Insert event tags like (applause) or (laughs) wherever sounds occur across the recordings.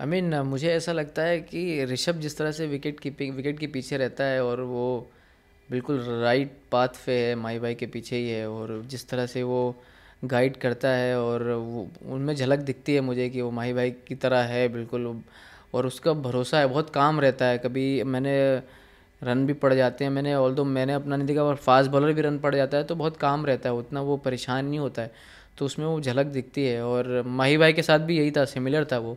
I mean मुझे ऐसा लगता है कि ऋषभ जिस तरह से विकेट कीपिंग विकेट के पीछे रहता है और वो बिल्कुल राइट पाथ पे है माई भाई के पीछे ही है और जिस तरह से वो गाइड करता है और वो उनमें झलक दिखती है मुझे कि वो माही भाई की तरह है बिल्कुल और उसका भरोसा है बहुत काम रहता है कभी मैंने रन भी पड़ जाते हैं मैंने ऑल मैंने अपना नहीं देखा और फास्ट बॉलर भी रन पड़ जाता है तो बहुत काम रहता है उतना वो परेशान नहीं होता है तो उसमें वो झलक दिखती है और माही भाई के साथ भी यही था सिमिलर था वो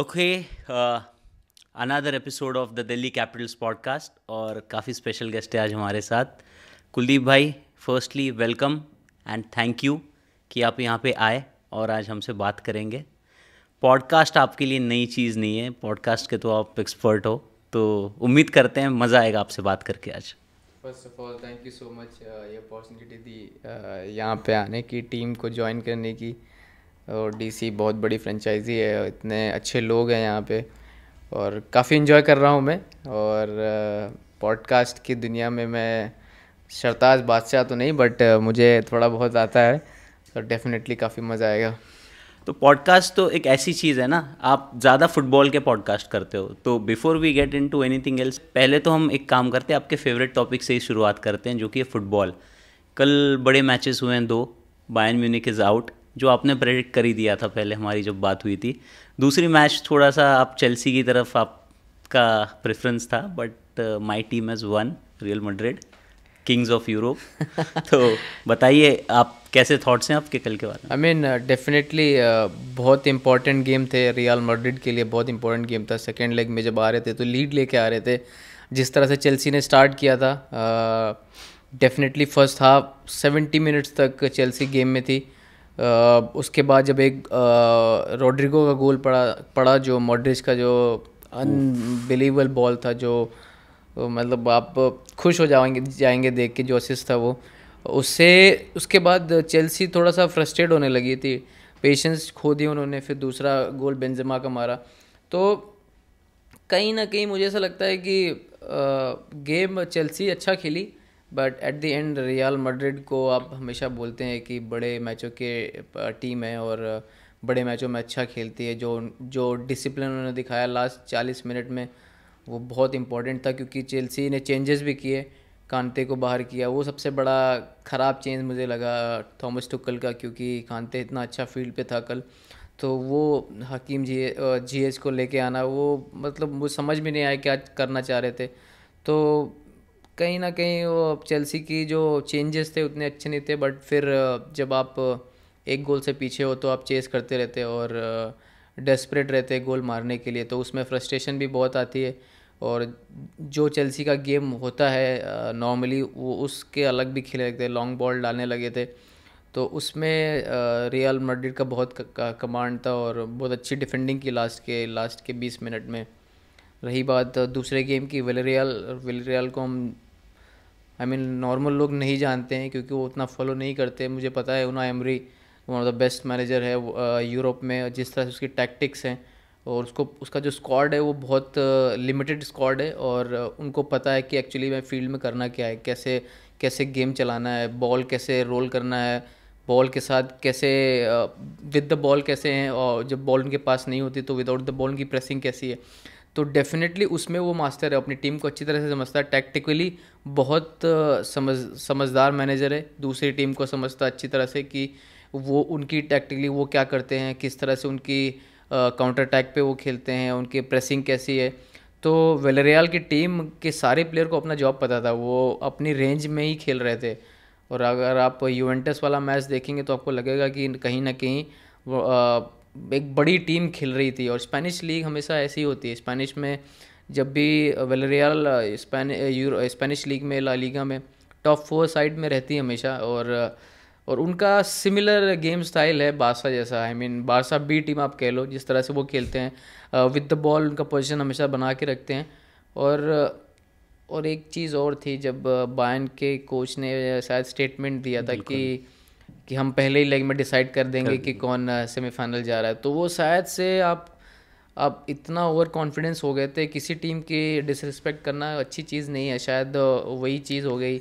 okay another episode of the Delhi Capitals podcast और काफ़ी स्पेशल गेस्ट है आज हमारे साथ कुलदीप भाई firstly welcome and thank you कि आप यहाँ पे आए और आज हमसे बात करेंगे पॉडकास्ट आपके लिए नई चीज़ नहीं है पॉडकास्ट के तो आप एक्सपर्ट हो तो उम्मीद करते हैं मज़ा आएगा आपसे बात करके आज first of all thank you so much ये अपॉर्चुनिटी दी uh, यहाँ पे आने की टीम को ज्वाइन करने की uh, और डीसी बहुत बड़ी फ्रेंचाइजी है इतने अच्छे लोग हैं यहाँ पे और काफ़ी इन्जॉय कर रहा हूँ मैं और पॉडकास्ट की दुनिया में मैं सरताज बादशाह तो नहीं बट मुझे थोड़ा बहुत आता है तो डेफिनेटली काफ़ी मज़ा आएगा तो पॉडकास्ट तो एक ऐसी चीज़ है ना आप ज़्यादा फुटबॉल के पॉडकास्ट करते हो तो before we get into anything else पहले तो हम एक काम करते हैं आपके फेवरेट टॉपिक से ही शुरुआत करते हैं जो कि है फुटबॉल कल बड़े मैचेस हुए हैं दो बायन म्यूनिक इज़ आउट जो आपने प्रेडिक्ट कर ही दिया था पहले हमारी जब बात हुई थी दूसरी मैच थोड़ा सा आप चेल्सी की तरफ आपका प्रेफरेंस था but my team as one Real Madrid kings of Europe तो बताइए आप कैसे थॉट्स हैं आपके कल के बारे में आई मीन डेफिनेटली बहुत इंपॉर्टेंट गेम थे रियल मड्रिड के लिए बहुत इंपॉर्टेंट गेम था सेकेंड लेग में जब आ रहे थे तो लीड लेके आ रहे थे जिस तरह से चेल्सी ने स्टार्ट किया था definitely first half seventy minutes तक चेल्सी गेम में थी उसके बाद जब एक रोड्रिगो का गोल पड़ा पड़ा जो मॉड्रिज का जो अनबिलीवेबल बॉल था जो मतलब आप खुश हो जाएंगे जाएंगे देख के जो असिस्ट था वो उससे उसके बाद चेल्सी थोड़ा सा फ्रस्ट्रेट होने लगी थी पेशेंस खो दी उन्होंने फिर दूसरा गोल बेंजमा का मारा तो कहीं ना कहीं मुझे ऐसा लगता है कि गेम चेल्सी अच्छा खेली but at the end Real Madrid को आप हमेशा बोलते हैं कि बड़े मैचों के टीम है और बड़े मैचों में अच्छा खेलती है जो जो डिसिप्लिन उन्होंने दिखाया लास्ट चालीस मिनट में वो बहुत इंपॉर्टेंट था क्योंकि चेल्सी ने चेंजेस भी किए कांते को बाहर किया वो सबसे बड़ा ख़राब चेंज मुझे लगा थॉमस टुक्कल का क्योंकि कांते इतना अच्छा फील्ड पे था कल तो वो हकीम जी जी एच को लेके आना वो मतलब मुझे समझ में नहीं आया क्या करना चाह रहे थे तो कहीं ना कहीं वो चेल्सी की जो चेंजेस थे उतने अच्छे नहीं थे बट फिर जब आप एक गोल से पीछे हो तो आप चेस करते रहते और डेस्परेट रहते हैं गोल मारने के लिए तो उसमें फ्रस्ट्रेशन भी बहुत आती है और जो चेल्सी का गेम होता है नॉर्मली वो उसके अलग भी खेले लगते लॉन्ग बॉल डालने लगे थे तो उसमें रियल मड्रिड का बहुत कमांड था और बहुत अच्छी डिफेंडिंग की लास्ट के लास्ट के बीस मिनट में रही बात दूसरे गेम की वेलेरियल वेलेरियल को हम आई मीन नॉर्मल लोग नहीं जानते हैं क्योंकि वो उतना फॉलो नहीं करते मुझे पता है Unai Emery one of the best manager है यूरोप uh, में जिस तरह से उसकी टैक्टिक्स हैं और उसको उसका जो स्क्वाड है वो बहुत लिमिटेड uh, स्क्वाड है और uh, उनको पता है कि एक्चुअली मैं फील्ड में करना क्या है कैसे कैसे गेम चलाना है बॉल कैसे रोल करना है बॉल के साथ कैसे विद द बॉल कैसे हैं और जब बॉल उनके पास नहीं होती तो विदाउट द बॉल की प्रेसिंग कैसी है तो डेफिनेटली उसमें वो मास्टर है अपनी टीम को अच्छी तरह से समझता है टैक्टिकली बहुत समझ समझदार मैनेजर है दूसरी टीम को समझता है अच्छी तरह से कि वो उनकी टैक्टिकली वो क्या करते हैं किस तरह से उनकी काउंटर अटैक पे वो खेलते हैं उनकी प्रेसिंग कैसी है तो वेलरियाल की टीम के सारे प्लेयर को अपना जॉब पता था वो अपनी रेंज में ही खेल रहे थे और अगर आप यूवेंटस वाला मैच देखेंगे तो आपको लगेगा कि कहीं ना कहीं वो एक बड़ी टीम खेल रही थी और स्पेनिश लीग हमेशा ऐसी होती है स्पेनिश में जब भी वेलरियल स्पेनिश लीग में ला लीगा में टॉप फोर साइड में रहती है हमेशा और और उनका सिमिलर गेम स्टाइल है बारसा जैसा I mean Barca B team आप कह लो जिस तरह से वो खेलते हैं विद द बॉल उनका पोजीशन हमेशा बना के रखते हैं और और एक चीज़ और थी जब बायन के कोच ने शायद स्टेटमेंट दिया था कि कि हम पहले ही लेग में डिसाइड कर देंगे कि कौन सेमीफाइनल जा रहा है तो वो शायद से आप आप इतना ओवर कॉन्फिडेंस हो गए थे किसी टीम की डिसरिस्पेक्ट करना अच्छी चीज़ नहीं है शायद वही चीज़ हो गई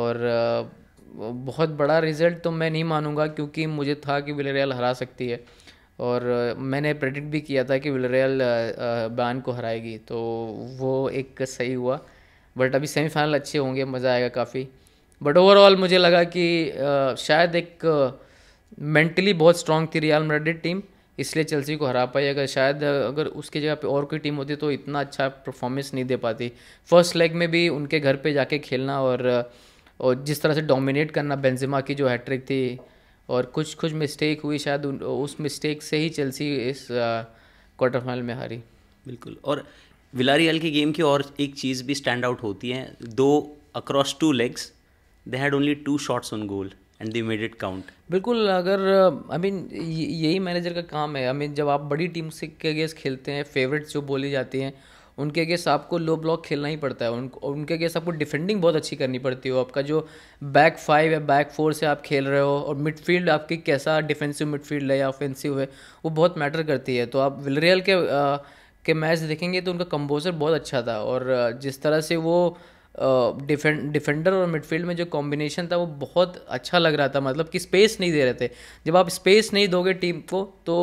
और बहुत बड़ा रिजल्ट तो मैं नहीं मानूंगा क्योंकि मुझे था कि विलरियल हरा सकती है और मैंने प्रेडिक्ट भी किया था कि विलरियल बैन को हराएगी तो वो एक सही हुआ बट अभी सेमीफाइनल अच्छे होंगे मज़ा आएगा काफ़ी बट ओवरऑल मुझे लगा कि शायद एक मेंटली बहुत स्ट्रांग थी रियल मेडिड टीम इसलिए चेल्सी को हरा पाई अगर शायद अगर उसकी जगह पे और कोई टीम होती तो इतना अच्छा परफॉर्मेंस नहीं दे पाती फर्स्ट लेग में भी उनके घर पे जाके खेलना और और जिस तरह से डोमिनेट करना बेंजिमा की जो हैट्रिक थी और कुछ कुछ मिस्टेक हुई शायद उस मिस्टेक से ही चेल्सी इस क्वार्टर फाइनल में हारी बिल्कुल और विलारियल की गेम की और एक चीज़ भी स्टैंड आउट होती है दो across two legs they had only two shots on goal and they made it count बिल्कुल अगर आई मीन यही मैनेजर का काम है आई मीन जब आप बड़ी टीम से के अगेंस्ट खेलते हैं फेवरेट्स जो बोली जाती हैं उनके अगेंस्ट आपको लो ब्लॉक खेलना ही पड़ता है उन उनके अगेंस्ट आपको डिफेंडिंग बहुत अच्छी करनी पड़ती हो आपका जो बैक फाइव या बैक फोर से आप खेल रहे हो और मिडफील्ड आपकी कैसा डिफेंसिव मिडफील्ड है या ऑफेंसिव है वो बहुत मैटर करती है तो आप विलरियल के आ, के मैच देखेंगे तो उनका कंपोजर बहुत अच्छा था और जिस तरह से वो डिफेंड डिफेंडर और मिडफील्ड में जो कॉम्बिनेशन था वो बहुत अच्छा लग रहा था मतलब कि स्पेस नहीं दे रहे थे जब आप स्पेस नहीं दोगे टीम को तो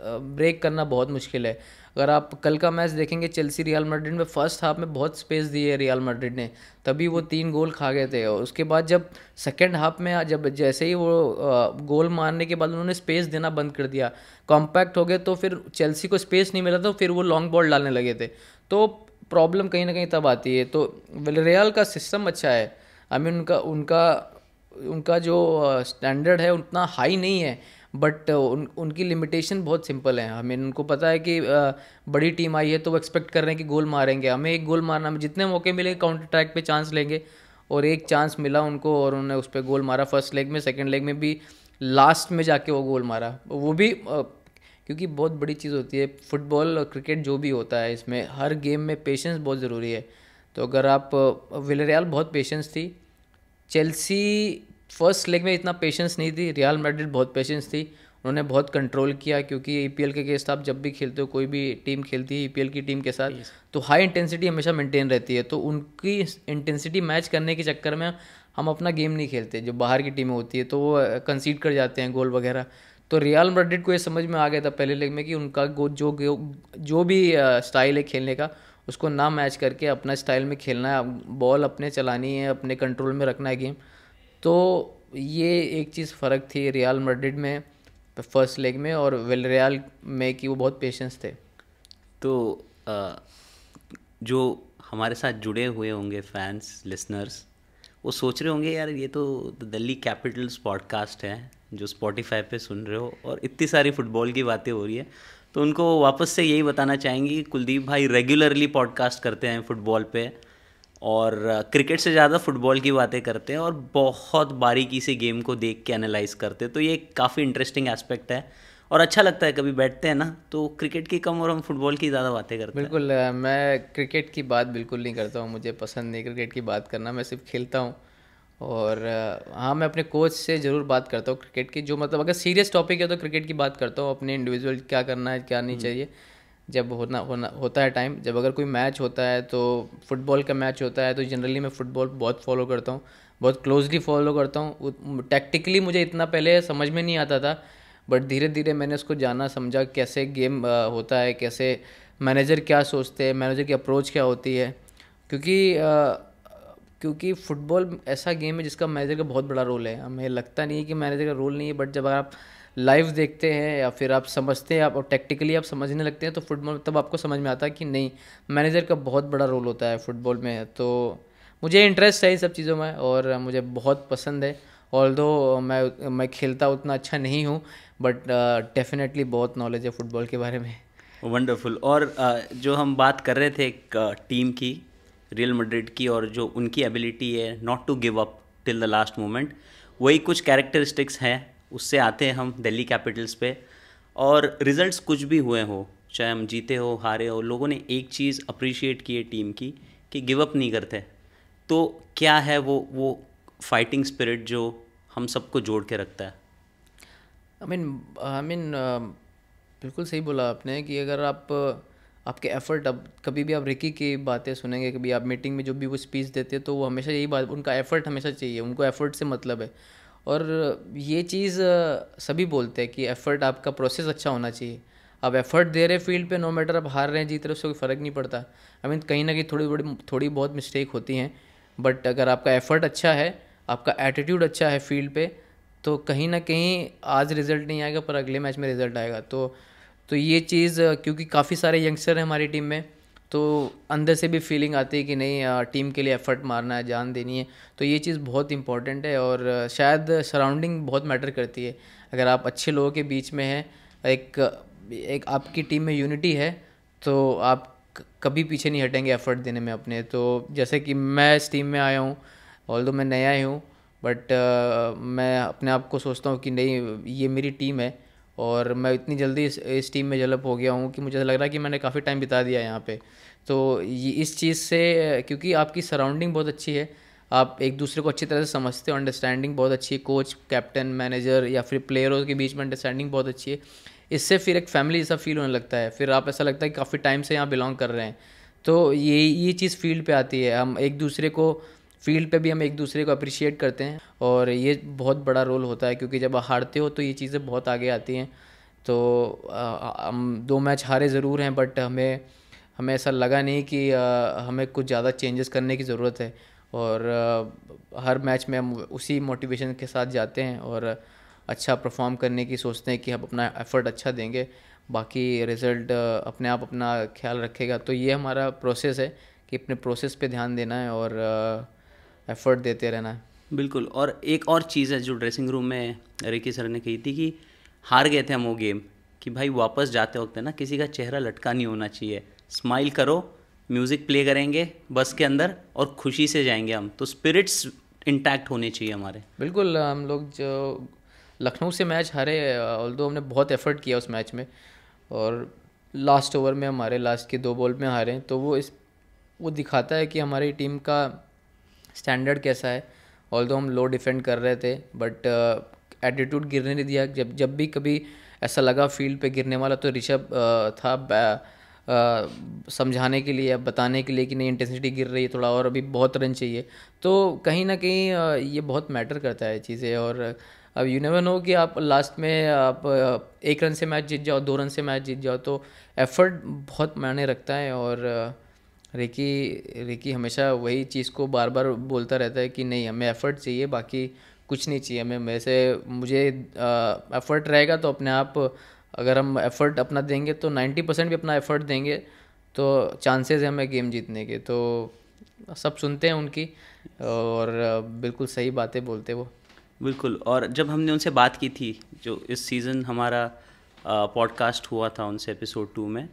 ब्रेक करना बहुत मुश्किल है अगर आप कल का मैच देखेंगे चेल्सी रियल मैड्रिड में फर्स्ट हाफ में बहुत स्पेस दी है रियल मैड्रिड ने तभी वो तीन गोल खा गए थे और उसके बाद जब सेकेंड हाफ में जब जैसे ही वो गोल मारने के बाद उन्होंने स्पेस देना बंद कर दिया कॉम्पैक्ट हो गए तो फिर चेल्सी को स्पेस नहीं मिला तो फिर वो लॉन्ग बॉल डालने लगे थे तो प्रॉब्लम कहीं ना कहीं तब आती है तो विलरियल का सिस्टम अच्छा है आई I मीन mean, उनका उनका उनका जो स्टैंडर्ड है उतना हाई नहीं है बट उन उनकी लिमिटेशन बहुत सिंपल है हमें उनको पता है कि बड़ी टीम आई है तो वो एक्सपेक्ट कर रहे हैं कि गोल मारेंगे हमें एक गोल मारना जितने मौके मिले काउंटर ट्रैक पे चांस लेंगे और एक चांस मिला उनको और उन्होंने उस पर गोल मारा फर्स्ट लेग में सेकेंड लेग में भी लास्ट में जाके वो गोल मारा वो भी क्योंकि बहुत बड़ी चीज़ होती है फुटबॉल और क्रिकेट जो भी होता है इसमें हर गेम में पेशेंस बहुत ज़रूरी है तो अगर आप विलरियाल बहुत पेशेंस थी चेल्सी फर्स्ट लेग में इतना पेशेंस नहीं थी रियल मेडिड बहुत पेशेंस थी उन्होंने बहुत कंट्रोल किया क्योंकि ई e के केस आप जब भी खेलते हो कोई भी टीम खेलती है ई e की टीम के साथ तो हाई इंटेंसिटी हमेशा मेंटेन रहती है तो उनकी इंटेंसिटी मैच करने के चक्कर में हम अपना गेम नहीं खेलते जो बाहर की टीमें होती है तो वो कंसीड कर जाते हैं गोल वगैरह तो रियल मड्रिड को ये समझ में आ गया था पहले लेग में कि उनका गो जो जो भी स्टाइल है खेलने का उसको ना मैच करके अपना स्टाइल में खेलना है बॉल अपने चलानी है अपने कंट्रोल में रखना है गेम तो ये एक चीज़ फ़र्क थी रियल मड्रिड में फर्स्ट लेग में और वेल रियल में कि वो बहुत पेशेंस थे तो आ, जो हमारे साथ जुड़े हुए होंगे फैंस लिसनर्स वो सोच रहे होंगे यार ये तो दिल्ली कैपिटल्स पॉडकास्ट है जो स्पॉटिफाई पे सुन रहे हो और इतनी सारी फुटबॉल की बातें हो रही है तो उनको वापस से यही बताना चाहेंगे कि कुलदीप भाई रेगुलरली पॉडकास्ट करते हैं फुटबॉल पे और क्रिकेट से ज़्यादा फुटबॉल की बातें करते हैं और बहुत बारीकी से गेम को देख के एनालाइज करते हैं तो ये काफ़ी इंटरेस्टिंग एस्पेक्ट है और अच्छा लगता है कभी बैठते हैं ना तो क्रिकेट की कम और हम फुटबॉल की ज़्यादा बातें करते बिल्कुल, हैं बिल्कुल मैं क्रिकेट की बात बिल्कुल नहीं करता हूँ मुझे पसंद नहीं क्रिकेट की बात करना मैं सिर्फ खेलता हूँ और हाँ मैं अपने कोच से ज़रूर बात करता हूँ क्रिकेट की जो मतलब अगर सीरियस टॉपिक है तो क्रिकेट की बात करता हूँ अपने इंडिविजुअल क्या करना है क्या नहीं हम्म। चाहिए जब होना होना होता है टाइम जब अगर कोई मैच होता है तो फुटबॉल का मैच होता है तो जनरली मैं फुटबॉल बहुत फॉलो करता हूँ बहुत क्लोजली फॉलो करता हूँ टैक्टिकली मुझे इतना पहले समझ में नहीं आता था बट धीरे धीरे मैंने उसको जाना समझा कैसे गेम होता है कैसे मैनेजर क्या सोचते हैं मैनेजर की अप्रोच क्या होती है क्योंकि क्योंकि फुटबॉल ऐसा गेम है जिसका मैनेजर का बहुत बड़ा रोल है हमें लगता नहीं है कि मैनेजर का रोल नहीं है बट जब आप लाइव देखते हैं या फिर आप समझते हैं आप और टेक्टिकली आप समझने लगते हैं तो फुटबॉल तब आपको समझ में आता है कि नहीं मैनेजर का बहुत बड़ा रोल होता है फुटबॉल में तो मुझे इंटरेस्ट है इन सब चीज़ों में और मुझे बहुत पसंद है ऑल दो मैं मैं खेलता उतना अच्छा नहीं हूँ बट डेफिनेटली बहुत नॉलेज है फुटबॉल के बारे में वंडरफुल और uh, जो हम बात कर रहे थे एक टीम की रियल मड्रिड की और जो उनकी एबिलिटी है not to give up till the last moment वही कुछ कैरेक्टरिस्टिक्स हैं उससे आते हैं हम दिल्ली कैपिटल्स पे और रिजल्ट्स कुछ भी हुए हो चाहे हम जीते हो हारे हो लोगों ने एक चीज़ अप्रिशिएट की है टीम की कि गिव अप नहीं करते तो क्या है वो वो फाइटिंग स्पिरिट जो हम सबको जोड़ के रखता है आई मीन आई मीन बिल्कुल सही बोला आपने कि अगर आप आपके एफ़र्ट अब कभी भी आप रिकी की बातें सुनेंगे कभी आप मीटिंग में जो भी वो स्पीच देते हैं तो वो हमेशा यही बात उनका एफ़र्ट हमेशा चाहिए उनको एफ़र्ट से मतलब है और ये चीज़ सभी बोलते हैं कि एफ़र्ट आपका प्रोसेस अच्छा होना चाहिए आप एफर्ट दे रहे फील्ड पे नो मैटर आप हार रहे हैं जीत रहे उससे कोई फ़र्क नहीं पड़ता आई मीन कहीं ना कहीं थोड़ी बड़ी थोड़ी बहुत मिस्टेक होती हैं बट अगर आपका एफर्ट अच्छा है आपका एटीट्यूड अच्छा है फील्ड पे तो कहीं ना कहीं आज रिजल्ट नहीं आएगा पर अगले मैच में रिजल्ट आएगा तो तो ये चीज़ क्योंकि काफ़ी सारे यंगस्टर हैं हमारी टीम में तो अंदर से भी फीलिंग आती है कि नहीं टीम के लिए एफर्ट मारना है जान देनी है तो ये चीज़ बहुत इंपॉर्टेंट है और शायद सराउंडिंग बहुत मैटर करती है अगर आप अच्छे लोगों के बीच में हैं एक एक आपकी टीम में यूनिटी है तो आप कभी पीछे नहीं हटेंगे एफर्ट देने में अपने तो जैसे कि मैं इस टीम में आया हूँ ऑल मैं नया ही हूँ बट uh, मैं अपने आप को सोचता हूँ कि नहीं ये मेरी टीम है और मैं इतनी जल्दी इस, इस टीम में जलप हो गया हूँ कि मुझे लग रहा है कि मैंने काफ़ी टाइम बिता दिया यहाँ पे तो ये इस चीज़ से क्योंकि आपकी सराउंडिंग बहुत अच्छी है आप एक दूसरे को अच्छी तरह से समझते हो अंडरस्टैंडिंग बहुत अच्छी है कोच कैप्टन मैनेजर या फिर प्लेयरों के बीच में अंडरस्टैंडिंग बहुत अच्छी है इससे फिर एक फैमिली जैसा फील होने लगता है फिर आप ऐसा लगता है कि काफ़ी टाइम से यहाँ बिलोंग कर रहे हैं तो ये ये चीज़ फील्ड पे आती है हम एक दूसरे को फील्ड पे भी हम एक दूसरे को अप्रिशिएट करते हैं और ये बहुत बड़ा रोल होता है क्योंकि जब हारते हो तो ये चीज़ें बहुत आगे आती हैं तो हम दो मैच हारे ज़रूर हैं बट हमें हमें ऐसा लगा नहीं कि हमें कुछ ज़्यादा चेंजेस करने की ज़रूरत है और हर मैच में हम उसी मोटिवेशन के साथ जाते हैं और अच्छा परफॉर्म करने की सोचते हैं कि हम अपना एफर्ट अच्छा देंगे बाकी रिज़ल्ट अपने आप अपना ख्याल रखेगा तो ये हमारा प्रोसेस है कि अपने प्रोसेस पे ध्यान देना है और एफर्ट देते रहना है बिल्कुल और एक और चीज़ है जो ड्रेसिंग रूम में रिकी सर ने कही थी कि हार गए थे हम वो गेम कि भाई वापस जाते वक्त ना किसी का चेहरा लटका नहीं होना चाहिए स्माइल करो म्यूज़िक प्ले करेंगे बस के अंदर और खुशी से जाएंगे हम तो स्पिरिट्स इंटैक्ट होने चाहिए हमारे बिल्कुल हम लोग जो लखनऊ से मैच हारे ऑल हमने बहुत एफर्ट किया उस मैच में और लास्ट ओवर में हमारे लास्ट के दो बॉल में हारे तो वो इस वो दिखाता है कि हमारी टीम का स्टैंडर्ड कैसा है ऑल हम लो डिफेंड कर रहे थे बट एटीट्यूड uh, गिरने नहीं दिया जब जब भी कभी ऐसा लगा फील्ड पे गिरने वाला तो ऋषभ uh, था uh, समझाने के लिए बताने के लिए कि नहीं इंटेंसिटी गिर रही है थोड़ा और अभी बहुत रन चाहिए तो कहीं ना कहीं ये बहुत मैटर करता है चीज़ें और अब यू नेवर नो कि आप लास्ट में आप एक रन से मैच जीत जाओ दो रन से मैच जीत जाओ तो एफर्ट बहुत मायने रखता है और रिकी रिकी हमेशा वही चीज़ को बार बार बोलता रहता है कि नहीं हमें एफर्ट चाहिए बाकी कुछ नहीं चाहिए हमें वैसे मुझे एफर्ट रहेगा तो अपने आप अगर हम एफर्ट अपना देंगे तो नाइन्टी परसेंट भी अपना एफर्ट देंगे तो चांसेस हैं हमें गेम जीतने के तो सब सुनते हैं उनकी और बिल्कुल सही बातें बोलते वो बिल्कुल और जब हमने उनसे बात की थी जो इस सीज़न हमारा पॉडकास्ट हुआ था उनसे एपिसोड टू में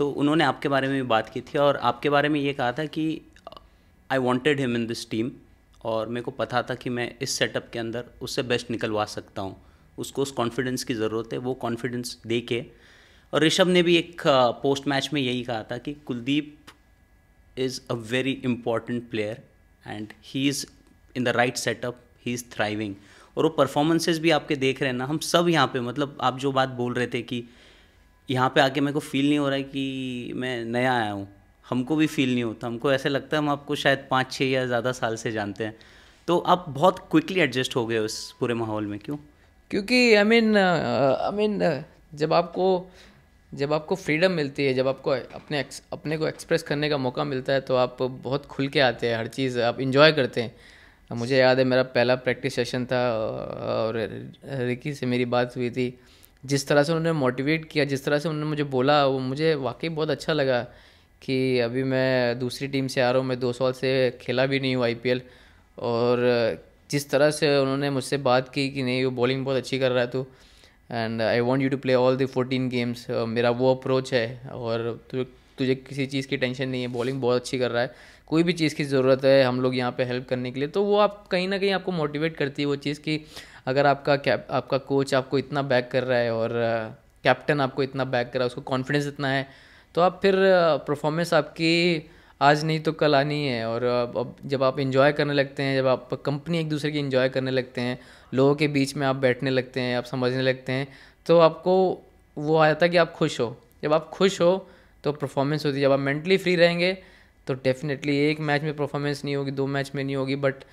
तो उन्होंने आपके बारे में भी बात की थी और आपके बारे में ये कहा था कि I wanted him in this team और मेरे को पता था कि मैं इस सेटअप के अंदर उससे बेस्ट निकलवा सकता हूँ उसको उस कॉन्फिडेंस की ज़रूरत है वो कॉन्फिडेंस दे के और ऋषभ ने भी एक पोस्ट मैच में यही कहा था कि Kuldeep is a very important player and he is in the right setup he is thriving और वो परफॉर्मेंसेज भी आपके देख रहे हैं ना हम सब यहाँ पे मतलब आप जो बात बोल रहे थे कि uh, यहाँ पे आके मेरे को फील नहीं हो रहा है कि मैं नया आया हूँ हमको भी फील नहीं होता हमको ऐसे लगता है हम आपको शायद पाँच छः या ज़्यादा साल से जानते हैं तो आप बहुत क्विकली एडजस्ट हो गए उस पूरे माहौल में क्यों क्योंकि आई मीन आई मीन जब आपको जब आपको फ्रीडम मिलती है जब आपको अपने अपने को एक्सप्रेस करने का मौका मिलता है तो आप बहुत खुल के आते हैं हर चीज़ आप इन्जॉय करते हैं मुझे याद है मेरा पहला प्रैक्टिस सेशन था और रिकी से मेरी बात हुई थी जिस तरह से उन्होंने मोटिवेट किया जिस तरह से उन्होंने मुझे बोला वो मुझे वाकई बहुत अच्छा लगा कि अभी मैं दूसरी टीम से आ रहा हूँ मैं दो साल से खेला भी नहीं हूँ आई और जिस तरह से उन्होंने मुझसे बात की कि नहीं वो बॉलिंग बहुत अच्छी कर रहा है तू and I want you to play all the fourteen games मेरा वो अप्रोच है और तुझे तुझे किसी चीज़ की टेंशन नहीं है बॉलिंग बहुत अच्छी कर रहा है कोई भी चीज़ की ज़रूरत है हम लोग यहाँ पे हेल्प करने के लिए तो वो आप कहीं ना कहीं आपको मोटिवेट करती है वो चीज़ की अगर आपका कैप आपका कोच आपको इतना बैक कर रहा है और कैप्टन uh, आपको इतना बैक कर रहा है उसको कॉन्फिडेंस इतना है तो आप फिर परफॉर्मेंस uh, आपकी आज नहीं तो कल आनी है और uh, अब जब आप इन्जॉय करने लगते हैं जब आप कंपनी एक दूसरे की इन्जॉय करने लगते हैं लोगों के बीच में आप बैठने लगते हैं आप समझने लगते हैं तो आपको वो आ जाता है कि आप खुश हो जब आप खुश हो तो परफॉर्मेंस होती है जब आप मेंटली फ्री रहेंगे तो डेफिनेटली एक मैच में परफॉर्मेंस नहीं होगी दो मैच में नहीं होगी बट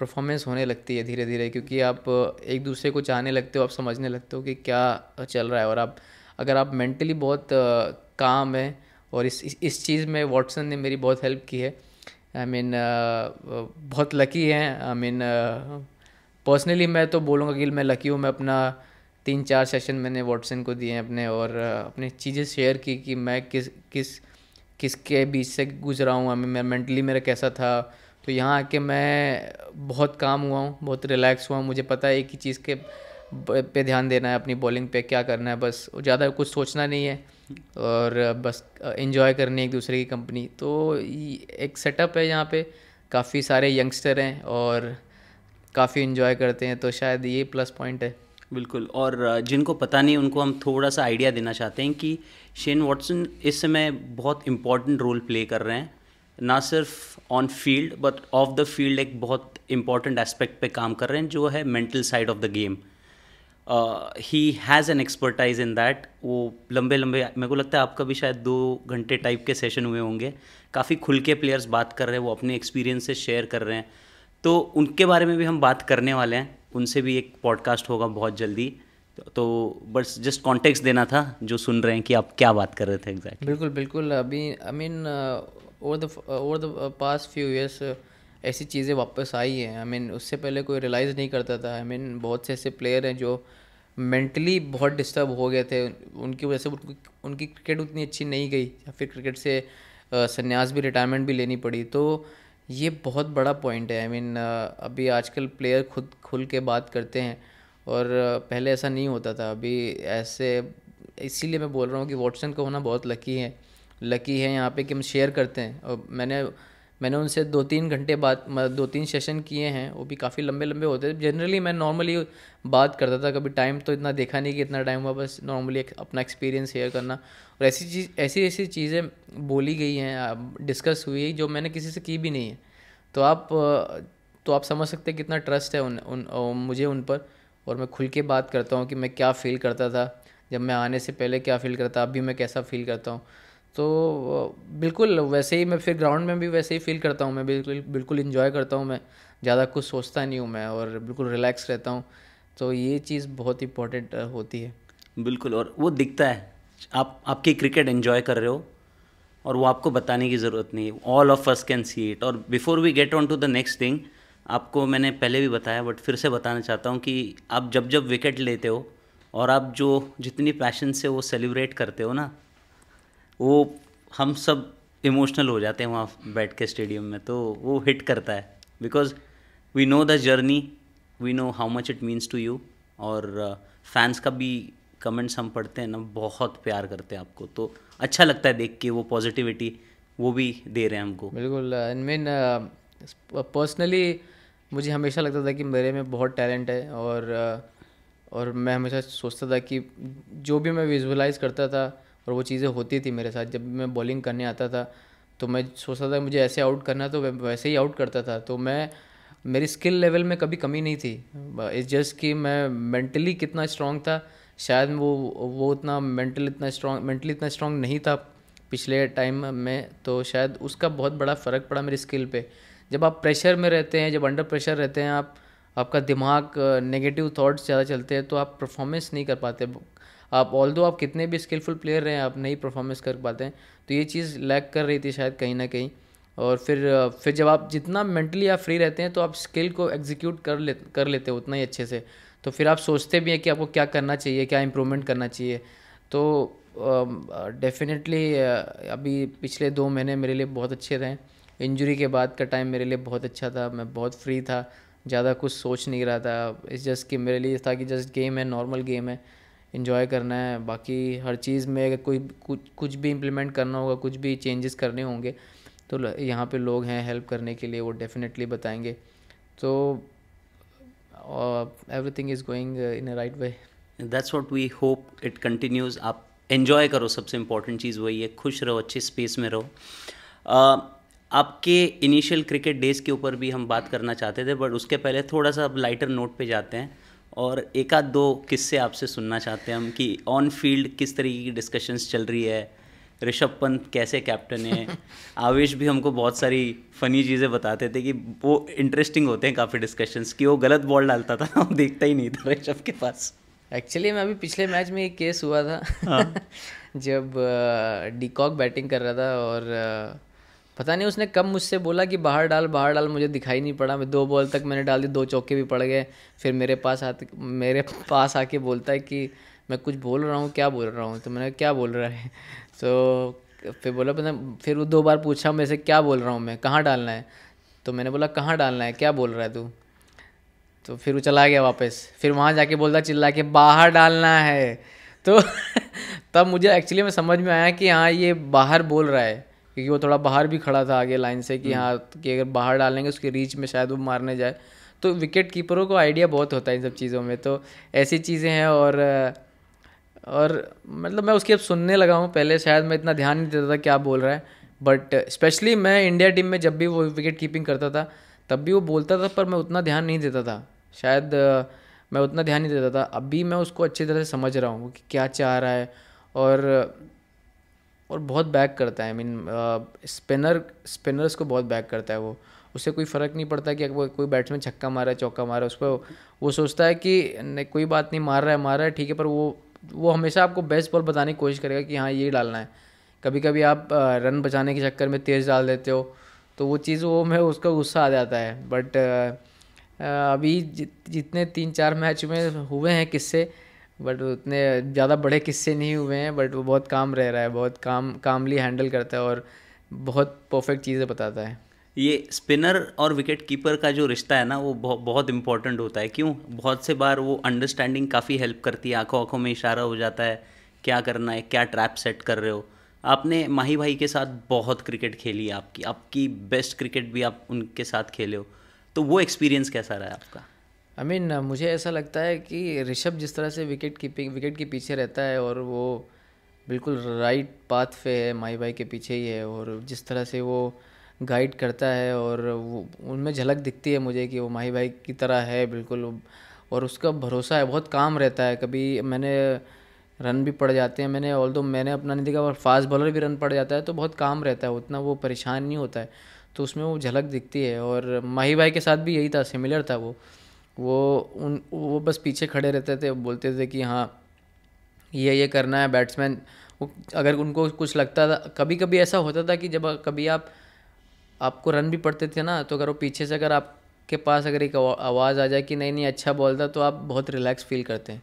परफॉर्मेंस होने लगती है धीरे धीरे क्योंकि आप एक दूसरे को चाहने लगते हो आप समझने लगते हो कि क्या चल रहा है और आप अगर आप मेंटली बहुत काम है और इस इस चीज़ में वॉटसन ने मेरी बहुत हेल्प की है I I mean mean, uh, बहुत लकी हैं आई मीन पर्सनली मैं तो बोलूँगा कि मैं लकी हूँ मैं अपना तीन चार सेशन मैंने वॉटसन को दिए हैं अपने और अपनी चीज़ें शेयर की कि मैं किस किस किसके बीच से गुजरा हूँ मैं मेंटली मेरा कैसा था तो यहाँ आके मैं बहुत काम हुआ हूँ बहुत रिलैक्स हुआ हूँ मुझे पता है एक ही चीज़ के पे ध्यान देना है अपनी बॉलिंग पे क्या करना है बस ज़्यादा कुछ सोचना नहीं है और बस इन्जॉय करनी है एक दूसरे की कंपनी तो एक सेटअप है यहाँ पे काफ़ी सारे यंगस्टर हैं और काफ़ी इन्जॉय करते हैं तो शायद ये प्लस पॉइंट है बिल्कुल और जिनको पता नहीं उनको हम थोड़ा सा आइडिया देना चाहते हैं कि शेन वॉटसन इस समय बहुत इंपॉर्टेंट रोल प्ले कर रहे हैं ना सिर्फ on field but off the field एक बहुत इंपॉर्टेंट एस्पेक्ट पे काम कर रहे हैं जो है mental side of the game he has an expertise in that वो लंबे लंबे मेरे को लगता है आपका भी शायद दो घंटे टाइप के सेशन हुए होंगे काफ़ी खुल के प्लेयर्स बात कर रहे हैं वो अपने एक्सपीरियंस से शेयर कर रहे हैं तो उनके बारे में भी हम बात करने वाले हैं उनसे भी एक पॉडकास्ट होगा बहुत जल्दी तो बस जस्ट कॉन्टेक्स्ट देना था जो सुन रहे हैं कि आप क्या बात कर रहे थे एग्जैक्ट exactly. बिल्कुल बिल्कुल अभी I mean uh, over the over the past few years ऐसी चीज़ें वापस आई हैं आई मीन उससे पहले कोई रियलाइज़ नहीं करता था आई मीन बहुत से ऐसे प्लेयर हैं जो मेंटली बहुत डिस्टर्ब हो गए थे उनकी वजह से उनकी, क्रिकेट उतनी अच्छी नहीं गई या फिर क्रिकेट से uh, संन्यास भी रिटायरमेंट भी लेनी पड़ी तो ये बहुत बड़ा पॉइंट है आई मीन uh, अभी आजकल प्लेयर खुद खुल के बात करते हैं और uh, पहले ऐसा नहीं होता था अभी ऐसे इसीलिए मैं बोल रहा हूँ कि वॉटसन का होना बहुत लकी है लकी है यहाँ पे कि हम शेयर करते हैं और मैंने मैंने उनसे दो तीन घंटे बात दो तीन सेशन किए हैं वो भी काफ़ी लंबे लंबे होते थे जनरली मैं नॉर्मली बात करता था कभी टाइम तो इतना देखा नहीं कि इतना टाइम हुआ बस नॉर्मली अपना एक्सपीरियंस शेयर करना और ऐसी चीज़ ऐसी ऐसी चीज़ें बोली गई हैं डिस्कस हुई जो मैंने किसी से की भी नहीं है तो आप तो आप समझ सकते हैं कितना ट्रस्ट है उन, उन मुझे उन पर और मैं खुल के बात करता हूँ कि मैं क्या फ़ील करता था जब मैं आने से पहले क्या फ़ील करता अभी मैं कैसा फ़ील करता हूँ तो बिल्कुल वैसे ही मैं फिर ग्राउंड में भी वैसे ही फील करता हूँ मैं बिल्कुल बिल्कुल इन्जॉय करता हूँ मैं ज़्यादा कुछ सोचता नहीं हूँ मैं और बिल्कुल रिलैक्स रहता हूँ तो ये चीज़ बहुत इंपॉर्टेंट होती है बिल्कुल और वो दिखता है आप आपकी क्रिकेट इन्जॉय कर रहे हो और वो आपको बताने की ज़रूरत नहीं all of us can see it और before we get on to the next thing आपको मैंने पहले भी बताया बट फिर से बताना चाहता हूँ कि आप जब जब विकेट लेते हो और आप जो जितनी पैशन से वो सेलिब्रेट करते हो ना वो हम सब इमोशनल हो जाते हैं वहाँ बैठ के स्टेडियम में तो वो हिट करता है because we know the journey we know how much it means to you और फैंस uh, का भी कमेंट्स हम पढ़ते हैं ना बहुत प्यार करते हैं आपको तो अच्छा लगता है देख के वो पॉजिटिविटी वो भी दे रहे हैं हमको बिल्कुल आई मीन पर्सनली मुझे हमेशा लगता था कि मेरे में बहुत टैलेंट है और uh, और मैं हमेशा सोचता था कि जो भी मैं विजुअलाइज करता था और वो चीज़ें होती थी मेरे साथ जब मैं बॉलिंग करने आता था तो मैं सोचता था मुझे ऐसे आउट करना तो वैसे ही आउट करता था तो मैं मेरी स्किल लेवल में कभी कमी नहीं थी इस जस्ट कि मैं मेंटली कितना स्ट्रांग था शायद वो वो उतना मेंटल इतना स्ट्रांग मेंटली इतना स्ट्रांग नहीं था पिछले टाइम में तो शायद उसका बहुत बड़ा फ़र्क पड़ा मेरी स्किल पे जब आप प्रेशर में रहते हैं जब अंडर प्रेशर रहते हैं आप आपका दिमाग नेगेटिव थॉट्स ज़्यादा चलते हैं तो आप परफॉर्मेंस नहीं कर पाते आप ऑल दो आप कितने भी स्किलफुल प्लेयर रहे हैं आप नहीं परफॉर्मेंस कर पाते हैं तो ये चीज़ लैक कर रही थी शायद कहीं ना कहीं और फिर फिर जब आप जितना मेंटली आप फ्री रहते हैं तो आप स्किल को एग्जीक्यूट कर ले कर लेते हो उतना ही अच्छे से तो फिर आप सोचते भी हैं कि आपको क्या करना चाहिए क्या इम्प्रूवमेंट करना चाहिए तो डेफिनेटली um, uh, अभी पिछले दो महीने मेरे लिए बहुत अच्छे रहे इंजरी के बाद का टाइम मेरे लिए बहुत अच्छा था मैं बहुत फ्री था ज़्यादा कुछ सोच नहीं रहा था इस जस्ट कि मेरे लिए था कि जस्ट गेम है नॉर्मल गेम है इन्जॉय करना है बाकी हर चीज़ में कोई कुछ कुछ भी इम्प्लीमेंट करना होगा कुछ भी चेंजेस करने होंगे तो यहाँ पे लोग हैं हेल्प करने के लिए वो डेफिनेटली बताएंगे तो everything is going in a right way that's what we hope it continues आप इन्जॉय करो सबसे इम्पॉर्टेंट चीज़ वही है खुश रहो अच्छे स्पेस में रहो uh, आपके इनिशियल क्रिकेट डेज़ के ऊपर भी हम बात करना चाहते थे बट उसके पहले थोड़ा सा अब लाइटर नोट पे जाते हैं और एक आध दो किस्से आपसे सुनना चाहते हैं हम कि ऑन फील्ड किस तरीके की डिस्कशंस चल रही है ऋषभ पंत कैसे कैप्टन है (laughs) आवेश भी हमको बहुत सारी फनी चीज़ें बताते थे कि वो इंटरेस्टिंग होते हैं काफ़ी डिस्कशंस कि वो गलत बॉल डालता था हम देखता ही नहीं था ऋषभ के पास एक्चुअली मैं अभी पिछले मैच में एक केस हुआ था हाँ. (laughs) जब डिकॉक बैटिंग कर रहा था और पता नहीं उसने कब मुझसे बोला कि बाहर डाल बाहर डाल मुझे दिखाई नहीं पड़ा मैं दो बॉल तक मैंने डाल दी दो चौके भी पड़ गए फिर मेरे पास आते मेरे पास आके बोलता है कि मैं कुछ बोल रहा हूँ क्या बोल रहा हूँ तो मैंने क्या बोल रहा है (laughs) तो फिर बोला पता फिर वो दो बार पूछा मेरे से क्या बोल रहा हूँ मैं कहाँ डालना है तो मैंने बोला कहाँ डालना है क्या बोल रहा है तू तो फिर वो चला गया वापस फिर वहाँ जाके बोलता चिल्ला के बाहर डालना है तो (laughs) तब मुझे एक्चुअली में समझ में आया कि हाँ ये बाहर बोल रहा है क्योंकि वो थोड़ा बाहर भी खड़ा था आगे लाइन से कि हम्म। हाँ कि अगर बाहर डालेंगे उसके रीच में शायद वो मारने जाए तो विकेट कीपरों को आइडिया बहुत होता है इन सब चीज़ों में तो ऐसी चीज़ें हैं और और मतलब मैं उसकी अब सुनने लगा हूँ पहले शायद मैं इतना ध्यान नहीं देता था क्या बोल रहा है बट स्पेशली मैं इंडिया टीम में जब भी वो विकेट कीपिंग करता था तब भी वो बोलता था पर मैं उतना ध्यान नहीं देता था शायद मैं उतना ध्यान नहीं देता था अभी मैं उसको अच्छी तरह से समझ रहा हूँ कि क्या चाह रहा है और और बहुत बैक करता है आई मीन स्पिनर स्पिनर्स को बहुत बैक करता है वो उसे कोई फ़र्क नहीं पड़ता कि अगर कोई बैट्समैन छक्का मारा है चौका मारा है उस पर वो सोचता है कि कोई बात नहीं मार रहा है मार रहा है ठीक है पर वो वो हमेशा आपको बेस्ट बॉल बताने की कोशिश करेगा कि हाँ ये डालना है कभी कभी आप रन uh, बचाने के चक्कर में तेज़ डाल देते हो तो वो चीज़ वो में उसका गुस्सा आ जाता है बट uh, uh, अभी जितने तीन चार मैच में हुए हैं किससे बट उतने ज़्यादा बड़े किस्से नहीं हुए हैं बट वो बहुत काम रह रहा है बहुत काम कामली हैंडल करता है और बहुत परफेक्ट चीज़ें बताता है ये स्पिनर और विकेट कीपर का जो रिश्ता है ना वो बहुत बहुत इंपॉर्टेंट होता है क्यों बहुत से बार वो अंडरस्टैंडिंग काफ़ी हेल्प करती है आंखों आंखों में इशारा हो जाता है क्या करना है क्या ट्रैप सेट कर रहे हो आपने माही भाई के साथ बहुत क्रिकेट खेली है आपकी आपकी बेस्ट क्रिकेट भी आप उनके साथ खेले हो तो वो एक्सपीरियंस कैसा रहा है आपका आई I मीन mean, मुझे ऐसा लगता है कि ऋषभ जिस तरह से विकेट कीपिंग विकेट के पीछे रहता है और वो बिल्कुल राइट पाथ पे है माई भाई के पीछे ही है और जिस तरह से वो गाइड करता है और वो उनमें झलक दिखती है मुझे कि वो माही भाई की तरह है बिल्कुल और उसका भरोसा है बहुत काम रहता है कभी मैंने रन भी पड़ जाते हैं मैंने ऑल मैंने अपना नहीं देखा और फास्ट बॉलर भी रन पड़ जाता है तो बहुत काम रहता है उतना वो परेशान नहीं होता है तो उसमें वो झलक दिखती है और माही भाई के साथ भी यही था सिमिलर था वो वो उन वो बस पीछे खड़े रहते थे बोलते थे कि हाँ ये ये करना है बैट्समैन अगर उनको कुछ लगता था कभी कभी ऐसा होता था कि जब कभी आप आपको रन भी पड़ते थे ना तो अगर वो पीछे से अगर आपके पास अगर एक आवाज़ आ जाए कि नहीं नहीं अच्छा बॉल था तो आप बहुत रिलैक्स फील करते हैं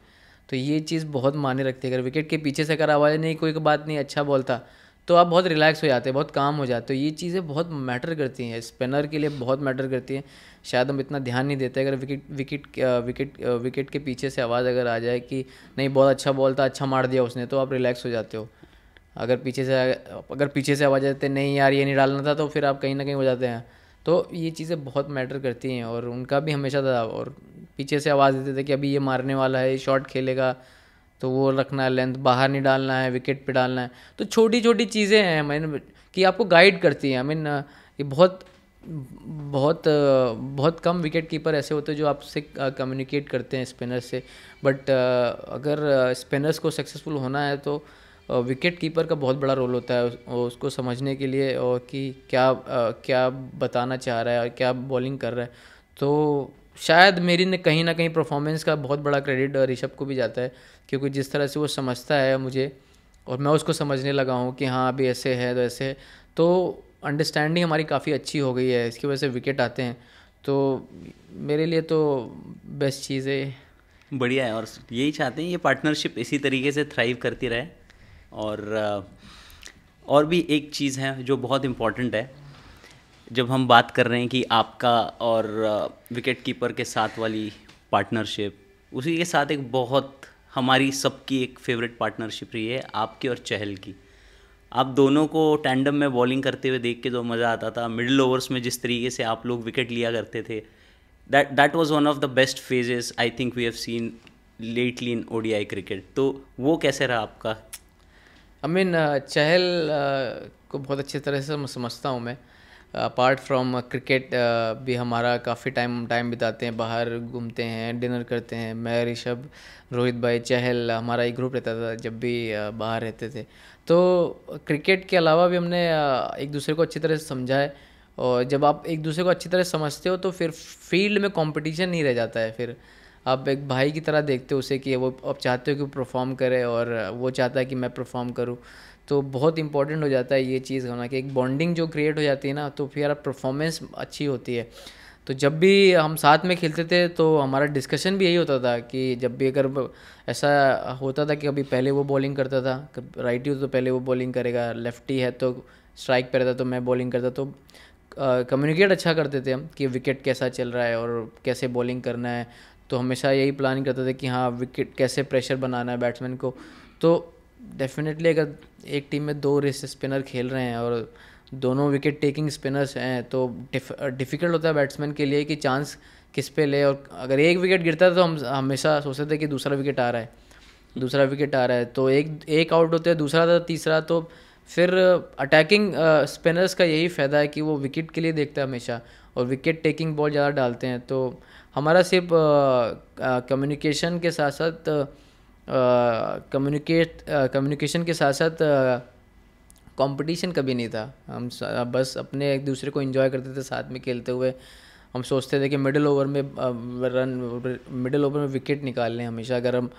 तो ये चीज़ बहुत मान्य रखती है अगर विकेट के पीछे से अगर आवाज़ नहीं कोई बात नहीं अच्छा बॉल था तो आप बहुत रिलैक्स हो जाते हैं बहुत काम हो जाते हो तो ये चीज़ें बहुत मैटर करती हैं स्पिनर के लिए बहुत मैटर करती हैं शायद हम इतना ध्यान नहीं देते अगर विकेट विकेट विकेट विकेट के पीछे से आवाज़ अगर आ जाए कि नहीं बहुत अच्छा बॉल था अच्छा मार दिया उसने तो आप रिलैक्स हो जाते हो अगर पीछे से अगर पीछे से आवाज़ आते नहीं यार ये नहीं डालना था तो फिर आप कहीं ना कहीं हो जाते हैं तो ये चीज़ें बहुत मैटर करती हैं और उनका भी हमेशा था और पीछे से आवाज़ देते थे कि अभी ये मारने वाला है ये शॉट खेलेगा तो वो रखना है लेंथ बाहर नहीं डालना है विकेट पे डालना है तो छोटी छोटी चीज़ें हैं मैंने कि आपको गाइड करती हैं आई मीन ये बहुत बहुत बहुत कम विकेट कीपर ऐसे होते हैं जो आपसे कम्युनिकेट करते हैं स्पिनर से बट अगर स्पिनर्स को सक्सेसफुल होना है तो विकेट कीपर का बहुत बड़ा रोल होता है उसको समझने के लिए और कि क्या क्या बताना चाह रहा है और क्या बॉलिंग कर रहा है तो शायद मेरी ने कहीं ना कहीं परफॉर्मेंस का बहुत बड़ा क्रेडिट ऋषभ को भी जाता है क्योंकि जिस तरह से वो समझता है मुझे और मैं उसको समझने लगा हूँ कि हाँ अभी ऐसे है तो ऐसे है तो अंडरस्टैंडिंग हमारी काफ़ी अच्छी हो गई है इसकी वजह से विकेट आते हैं तो मेरे लिए तो बेस्ट चीज़ है बढ़िया है और यही चाहते हैं ये पार्टनरशिप इसी तरीके से थ्राइव करती रहे और और भी एक चीज़ है जो बहुत इम्पॉर्टेंट है जब हम बात कर रहे हैं कि आपका और विकेट कीपर के साथ वाली पार्टनरशिप उसी के साथ एक बहुत हमारी सबकी एक फेवरेट पार्टनरशिप रही है आपकी और चहल की आप दोनों को टैंडम में बॉलिंग करते हुए देख के जो मज़ा आता था मिडिल ओवर्स में जिस तरीके से आप लोग विकेट लिया करते थे that that was one of the best phases I think we have seen lately in ODI cricket तो वो कैसे रहा आपका I mean uh, Chahal uh, को बहुत अच्छी तरह से समझता हूँ मैं अपार्ट फ्रॉम क्रिकेट भी हमारा काफ़ी टाइम टाइम बिताते हैं बाहर घूमते हैं डिनर करते हैं मैं ऋषभ रोहित भाई चहल हमारा एक ग्रुप रहता था जब भी uh, बाहर रहते थे तो क्रिकेट के अलावा भी हमने एक दूसरे को अच्छी तरह से समझा है और जब आप एक दूसरे को अच्छी तरह समझते हो तो फिर फील्ड में कंपटीशन नहीं रह जाता है फिर आप एक भाई की तरह देखते हो उसे कि वो आप चाहते हो कि वो परफॉर्म करे और वो चाहता है कि मैं परफॉर्म करूँ तो बहुत इंपॉर्टेंट हो जाता है ये चीज़ होना कि एक बॉन्डिंग जो क्रिएट हो जाती है ना तो फिर परफॉर्मेंस अच्छी होती है तो जब भी हम साथ में खेलते थे तो हमारा डिस्कशन भी यही होता था कि जब भी अगर ऐसा होता था कि कभी पहले वो बॉलिंग करता था राइट हो तो पहले वो बॉलिंग करेगा लेफ्टी है तो स्ट्राइक पर रहता तो मैं बॉलिंग करता तो कम्युनिकेट अच्छा करते थे हम कि विकेट कैसा चल रहा है और कैसे बॉलिंग करना है तो हमेशा यही प्लान करते थे कि हाँ विकेट कैसे प्रेशर बनाना है बैट्समैन को तो डेफिनेटली अगर एक टीम में दो रेस स्पिनर खेल रहे हैं और दोनों विकेट टेकिंग स्पिनर्स हैं तो डिफ़िकल्ट होता है बैट्समैन के लिए कि चांस किस पे ले और अगर एक विकेट गिरता है तो हम हमेशा सोचते थे कि दूसरा विकेट आ रहा है दूसरा विकेट आ रहा है तो एक एक आउट होता है दूसरा था तीसरा तो फिर अटैकिंग स्पिनर्स का यही फ़ायदा है कि वो विकेट के लिए देखता है हमेशा और विकेट टेकिंग बॉल ज़्यादा डालते हैं तो हमारा सिर्फ कम्युनिकेशन के साथ साथ कम्युनिकेट कम्युनिकेशन के साथ साथ कंपटीशन कभी नहीं था हम बस अपने एक दूसरे को इन्जॉय करते थे साथ में खेलते हुए हम सोचते थे कि मिडिल ओवर में रन मिडिल ओवर में विकेट निकाल लें हमेशा अगर हम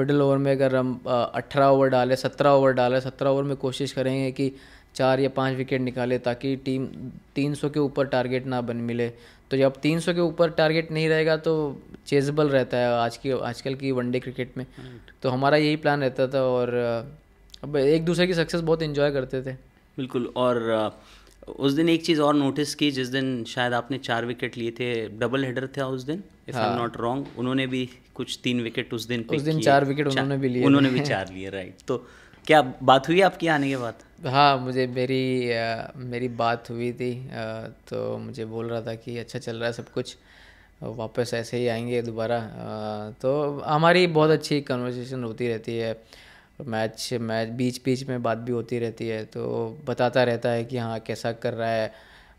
मिडिल ओवर में अगर हम अट्ठारह ओवर डालें सत्रह ओवर डालें सत्रह ओवर में कोशिश करेंगे कि चार या पाँच विकेट निकाले ताकि टीम तीन सौ के ऊपर टारगेट ना बन मिले तो जब तीन सौ के ऊपर टारगेट नहीं रहेगा तो चेजबल रहता है आज की आजकल की वनडे क्रिकेट में तो हमारा यही प्लान रहता था और अब एक दूसरे की सक्सेस बहुत इन्जॉय करते थे बिल्कुल और उस दिन एक चीज़ और नोटिस की जिस दिन शायद आपने चार विकेट लिए थे डबल हेडर था उस दिन if I am not wrong उन्होंने भी कुछ तीन विकेट उस दिन उस दिन चार विकेट उन्होंने भी लिए उन्होंने भी चार लिए राइट तो क्या बात हुई आपकी आने के बाद हाँ मुझे मेरी आ, मेरी बात हुई थी आ, तो मुझे बोल रहा था कि अच्छा चल रहा है सब कुछ वापस ऐसे ही आएंगे दोबारा तो हमारी बहुत अच्छी कन्वर्सेशन होती रहती है मैच मैच बीच बीच में बात भी होती रहती है तो बताता रहता है कि हाँ कैसा कर रहा है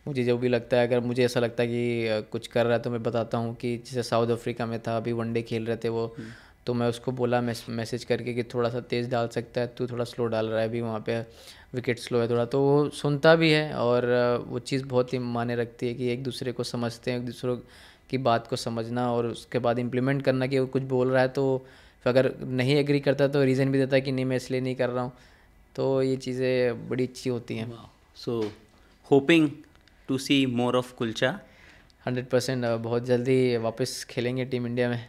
मुझे जो भी लगता है अगर मुझे ऐसा लगता है कि कुछ कर रहा है तो मैं बताता हूँ कि जैसे साउथ अफ्रीका में था अभी वनडे खेल रहे थे वो हम्म। तो मैं उसको बोला मैसेज करके कि थोड़ा सा तेज़ डाल सकता है तू थोड़ा स्लो डाल रहा है अभी वहाँ पे विकेट स्लो है थोड़ा तो वो सुनता भी है और वो चीज़ बहुत ही माने रखती है कि एक दूसरे को समझते हैं एक दूसरों की बात को समझना और उसके बाद इम्प्लीमेंट करना कि वो कुछ बोल रहा है तो तो अगर नहीं एग्री करता तो रीज़न भी देता है कि नहीं मैं इसलिए नहीं कर रहा हूँ तो ये चीज़ें बड़ी अच्छी होती हैं so hoping to see more of Kulcha hundred percent बहुत जल्दी वापस खेलेंगे टीम इंडिया में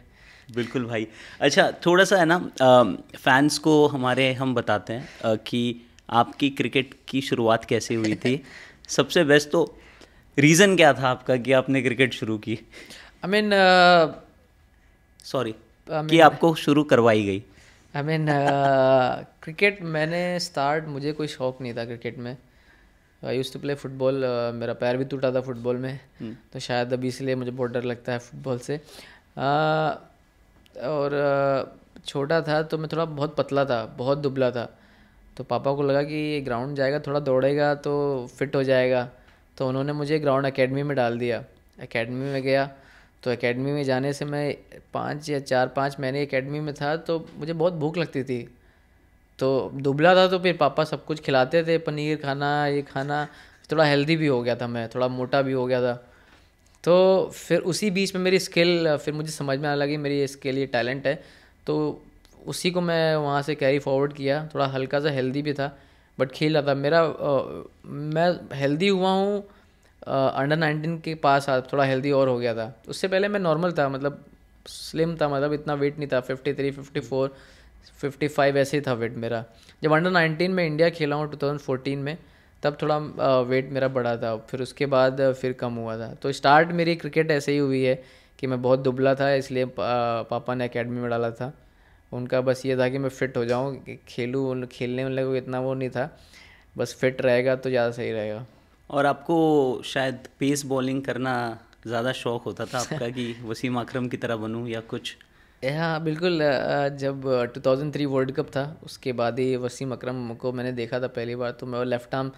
बिल्कुल भाई अच्छा थोड़ा सा है ना फैंस को हमारे हम बताते हैं कि आपकी क्रिकेट की शुरुआत कैसे हुई थी (laughs) सबसे बेस्ट तो रीज़न क्या था आपका कि आपने क्रिकेट शुरू की आई मीन सॉरी कि आपको शुरू करवाई गई आई मीन क्रिकेट मैंने स्टार्ट मुझे कोई शौक नहीं था क्रिकेट में I used to play football मेरा पैर भी टूटा था फुटबॉल में hmm. तो शायद अभी इसलिए मुझे बहुत डर लगता है फुटबॉल से uh, और uh, छोटा था तो मैं थोड़ा बहुत पतला था बहुत दुबला था तो पापा को लगा कि ये ग्राउंड जाएगा थोड़ा दौड़ेगा तो फिट हो जाएगा तो उन्होंने मुझे ग्राउंड अकेडमी में डाल दिया अकेडमी में गया तो एकेडमी में जाने से मैं पाँच या चार पाँच महीने एकेडमी में था तो मुझे बहुत भूख लगती थी तो दुबला था तो फिर पापा सब कुछ खिलाते थे पनीर खाना ये खाना थोड़ा हेल्दी भी हो गया था मैं थोड़ा मोटा भी हो गया था तो फिर उसी बीच में मेरी स्किल फिर मुझे समझ में आने लगी मेरी ये स्किल ये टैलेंट है तो उसी को मैं वहाँ से कैरी फॉरवर्ड किया थोड़ा हल्का सा हेल्दी भी था बट खेल रहा था मेरा आ, मैं हेल्दी हुआ हूँ अंडर नाइनटीन के पास आ थोड़ा हेल्दी और हो गया था उससे पहले मैं नॉर्मल था मतलब स्लिम था मतलब इतना वेट नहीं था fifty three fifty four fifty five ऐसे ही था वेट मेरा जब अंडर नाइनटीन में इंडिया खेला हूँ टू थाउजेंड फोर्टीन में तब थोड़ा वेट मेरा बढ़ा था फिर उसके बाद फिर कम हुआ था तो स्टार्ट मेरी क्रिकेट ऐसे ही हुई है कि मैं बहुत दुबला था इसलिए पापा ने अकेडमी में डाला था उनका बस ये था कि मैं फ़िट हो जाऊँ खेलूँ खेलने वाले को इतना वो नहीं था बस फिट रहेगा तो ज़्यादा सही रहेगा और आपको शायद पेस बॉलिंग करना ज़्यादा शौक होता था (laughs) आपका कि वसीम अकरम की तरह बनूं या कुछ हाँ बिल्कुल जब 2003 वर्ल्ड कप था उसके बाद ही वसीम अकरम को मैंने देखा था पहली बार तो मैं लेफ़्ट आर्म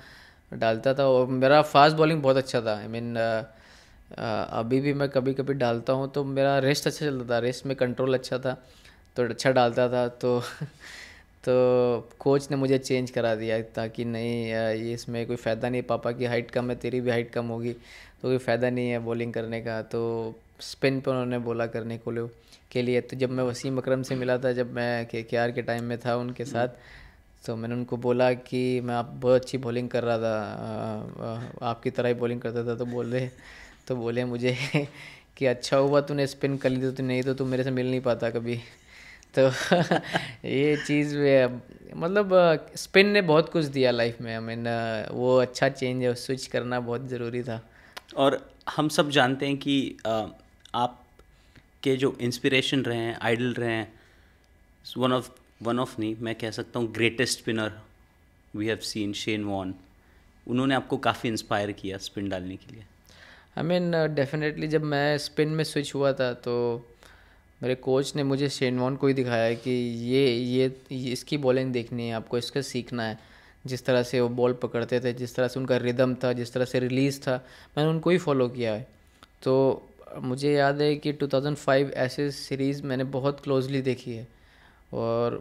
डालता था और मेरा फास्ट बॉलिंग बहुत अच्छा था आई I मीन mean, अभी भी मैं कभी कभी डालता हूँ तो मेरा रेस्ट अच्छा चलता था रेस्ट में कंट्रोल अच्छा था तो अच्छा डालता था तो (laughs) तो कोच ने मुझे चेंज करा दिया ताकि नहीं इसमें कोई फ़ायदा नहीं पापा की हाइट कम है तेरी भी हाइट कम होगी तो कोई फ़ायदा नहीं है बॉलिंग करने का तो स्पिन पर उन्होंने बोला करने को लो के लिए तो जब मैं वसीम अकरम से मिला था जब मैं के के के टाइम में था उनके हम्म। साथ तो मैंने उनको बोला कि मैं आप बहुत अच्छी बॉलिंग कर रहा था आपकी तरह ही बॉलिंग करता था तो बोले तो बोले मुझे (laughs) कि अच्छा हुआ तूने स्पिन कर ली तो नहीं तो तू मेरे से मिल नहीं पाता कभी तो (laughs) ये चीज़ मतलब स्पिन ने बहुत कुछ दिया लाइफ में आई मीन वो अच्छा चेंज है स्विच करना बहुत ज़रूरी था और हम सब जानते हैं कि आप के जो इंस्पिरेशन रहे हैं आइडल रहे हैं वन ऑफ वन ऑफ नहीं मैं कह सकता हूँ greatest spinner we have seen Shane Warne उन्होंने आपको काफ़ी इंस्पायर किया स्पिन डालने के लिए आई मीन डेफिनेटली जब मैं स्पिन में स्विच हुआ था तो मेरे कोच ने मुझे शेनवान को ही दिखाया है कि ये ये इसकी बॉलिंग देखनी है आपको इसका सीखना है जिस तरह से वो बॉल पकड़ते थे जिस तरह से उनका रिदम था जिस तरह से रिलीज़ था मैंने उनको ही फॉलो किया है तो मुझे याद है कि 2005 ऐसे सीरीज़ मैंने बहुत क्लोजली देखी है और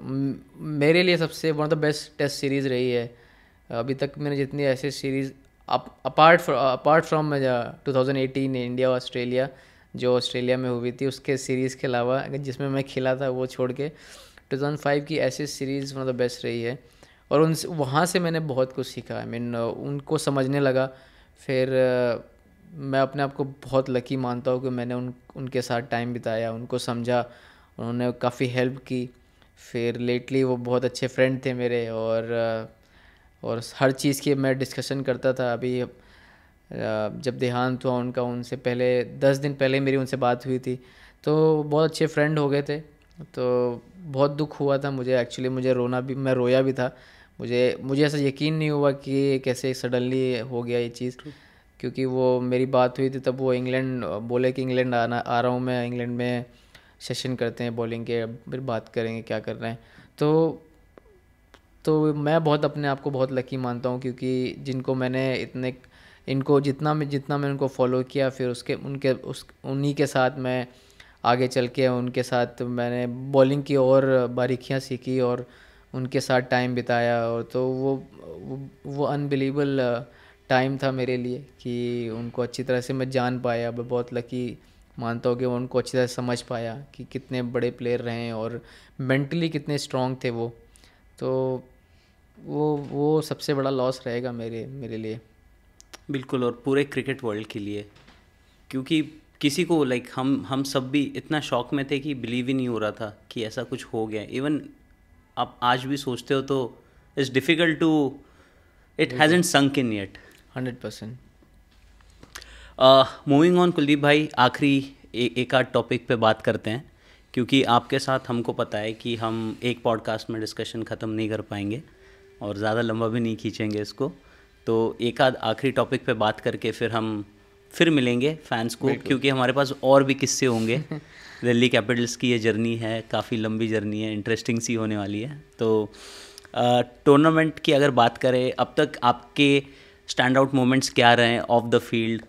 मेरे लिए सबसे one of the best test series रही है अभी तक मैंने जितनी ऐसे series apart apart from two thousand eighteen India Australia जो ऑस्ट्रेलिया में हुई थी उसके सीरीज़ के अलावा जिसमें मैं खेला था वो छोड़ के टू थाउजेंड फाइव की ऐसी सीरीज़ वन द बेस्ट रही है और उन वहाँ से मैंने बहुत कुछ सीखा आई I मीन mean, उनको समझने लगा फिर मैं अपने आप को बहुत लकी मानता हूँ कि मैंने उन उनके साथ टाइम बिताया उनको समझा उन्होंने काफ़ी हेल्प की फिर लेटली वो बहुत अच्छे फ्रेंड थे मेरे और और हर चीज़ की मैं डिस्कशन करता था अभी जब देहांत हुआ उनका उनसे पहले दस दिन पहले मेरी उनसे बात हुई थी तो बहुत अच्छे फ्रेंड हो गए थे तो बहुत दुख हुआ था मुझे एक्चुअली मुझे रोना भी मैं रोया भी था मुझे मुझे ऐसा यकीन नहीं हुआ कि कैसे सडनली हो गया ये चीज़ क्योंकि वो मेरी बात हुई थी तब वो इंग्लैंड बोले कि इंग्लैंड आना आ रहा हूँ मैं इंग्लैंड में सेशन करते हैं बॉलिंग के फिर बात करेंगे क्या कर रहे हैं तो तो मैं बहुत अपने आप को बहुत लकी मानता हूँ क्योंकि जिनको मैंने इतने इनको जितना मैं जितना मैं उनको फॉलो किया फिर उसके उनके उस उन्हीं के साथ मैं आगे चल के उनके साथ मैंने बॉलिंग की और बारीकियाँ सीखी और उनके साथ टाइम बिताया और तो वो वो अनबिलीबल टाइम uh, था मेरे लिए कि उनको अच्छी तरह से मैं जान पाया मैं बहुत लकी मानता हूँ कि वो उनको अच्छी तरह समझ पाया कि कितने बड़े प्लेयर रहे हैं और मेंटली कितने स्ट्रॉन्ग थे वो तो वो वो सबसे बड़ा लॉस रहेगा मेरे मेरे लिए बिल्कुल और पूरे क्रिकेट वर्ल्ड के लिए क्योंकि किसी को लाइक हम हम सब भी इतना शौक में थे कि बिलीव ही नहीं हो रहा था कि ऐसा कुछ हो गया इवन आप आज भी सोचते हो तो it's difficult to it hasn't sunk in yet hundred percent moving uh, on Kuldeep भाई आखिरी एक आध टॉपिक पे बात करते हैं क्योंकि आपके साथ हमको पता है कि हम एक पॉडकास्ट में डिस्कशन ख़त्म नहीं कर पाएंगे और ज़्यादा लंबा भी नहीं खींचेंगे इसको तो एक आध आखिरी टॉपिक पे बात करके फिर हम फिर मिलेंगे फैंस को क्योंकि हमारे पास और भी किस्से होंगे (laughs) दिल्ली कैपिटल्स की ये जर्नी है काफ़ी लंबी जर्नी है इंटरेस्टिंग सी होने वाली है तो टूर्नामेंट की अगर बात करें अब तक आपके स्टैंड आउट मोमेंट्स क्या रहे हैं ऑफ द फील्ड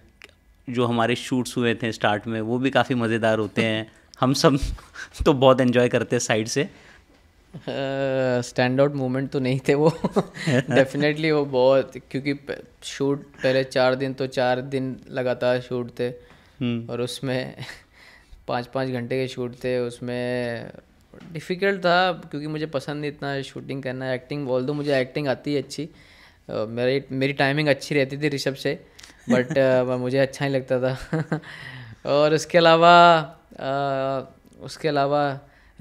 जो हमारे शूट्स हुए थे स्टार्ट में वो भी काफ़ी मज़ेदार होते हैं (laughs) हम सब तो बहुत इन्जॉय करते हैं साइड से स्टैंड आउट मोमेंट तो नहीं थे वो डेफिनेटली (laughs) वो बहुत क्योंकि शूट पहले चार दिन तो चार दिन लगातार शूट थे हम्म. और उसमें पाँच पाँच घंटे के शूट थे उसमें डिफ़िकल्ट था क्योंकि मुझे पसंद नहीं इतना शूटिंग करना एक्टिंग ऑल दो मुझे एक्टिंग आती है अच्छी uh, मेरी मेरी टाइमिंग अच्छी रहती थी ऋषभ से बट uh, (laughs) मुझे अच्छा ही लगता था (laughs) और उसके अलावा uh, उसके अलावा